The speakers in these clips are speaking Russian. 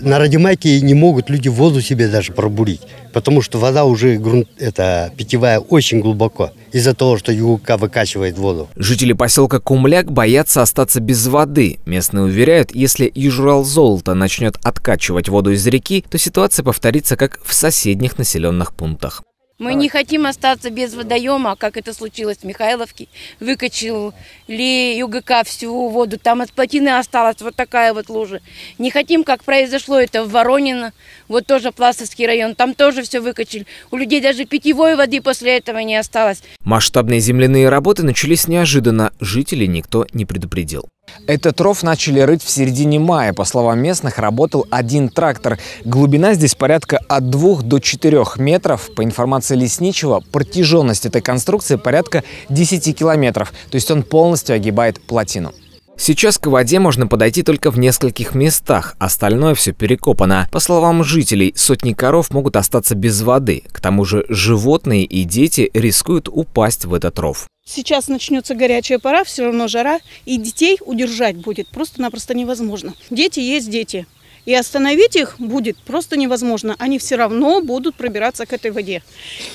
На Радимаке не могут люди воду себе даже пробурить, потому что вода уже грунт, это, питьевая очень глубоко из-за того, что ЮК выкачивает воду. Жители поселка Кумляк боятся остаться без воды. Местные уверяют, если Южурал золото начнет откачивать воду из реки, то ситуация повторится, как в соседних населенных пунктах. Мы Давай. не хотим остаться без водоема, как это случилось в Михайловке. Выкачил ли ЮГК всю воду, там от плотины осталась вот такая вот лужа. Не хотим, как произошло это в Воронино, вот тоже Пластовский район, там тоже все выкачили. У людей даже питьевой воды после этого не осталось. Масштабные земляные работы начались неожиданно, жителей никто не предупредил. Этот ров начали рыть в середине мая. По словам местных, работал один трактор. Глубина здесь порядка от 2 до 4 метров. По информации лесничего, протяженность этой конструкции порядка 10 километров. То есть он полностью огибает плотину. Сейчас к воде можно подойти только в нескольких местах, остальное все перекопано. По словам жителей, сотни коров могут остаться без воды. К тому же животные и дети рискуют упасть в этот ров. Сейчас начнется горячая пора, все равно жара, и детей удержать будет просто-напросто невозможно. Дети есть дети. И остановить их будет просто невозможно. Они все равно будут пробираться к этой воде.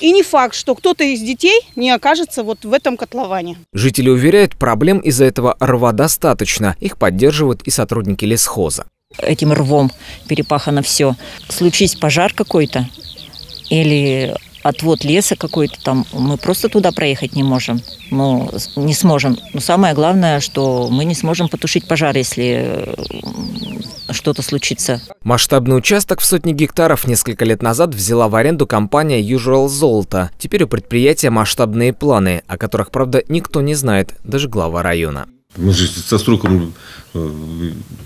И не факт, что кто-то из детей не окажется вот в этом котловане. Жители уверяют, проблем из-за этого рва достаточно. Их поддерживают и сотрудники лесхоза. Этим рвом перепахано все. Случись пожар какой-то или отвод леса какой-то там, мы просто туда проехать не можем. Ну, не сможем. Но самое главное, что мы не сможем потушить пожар, если э, что-то случится. Масштабный участок в сотни гектаров несколько лет назад взяла в аренду компания Usual Золото. Теперь у предприятия масштабные планы, о которых, правда, никто не знает, даже глава района. Мы же со струком э,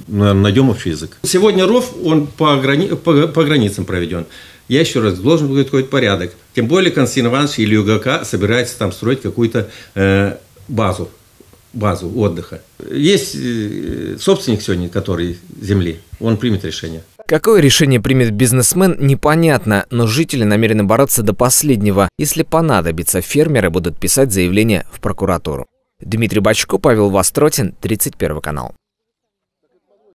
найдем общий язык. Сегодня РОВ, он по, грани... по, по границам проведен. Я еще раз, должен будет какой-то порядок. Тем более Константин Иванович или ЮГК собирается там строить какую-то э, базу базу отдыха. Есть э, собственник сегодня, который земли, он примет решение. Какое решение примет бизнесмен, непонятно, но жители намерены бороться до последнего. Если понадобится, фермеры будут писать заявление в прокуратуру. Дмитрий Бачко, Павел Востротин, 31 канал.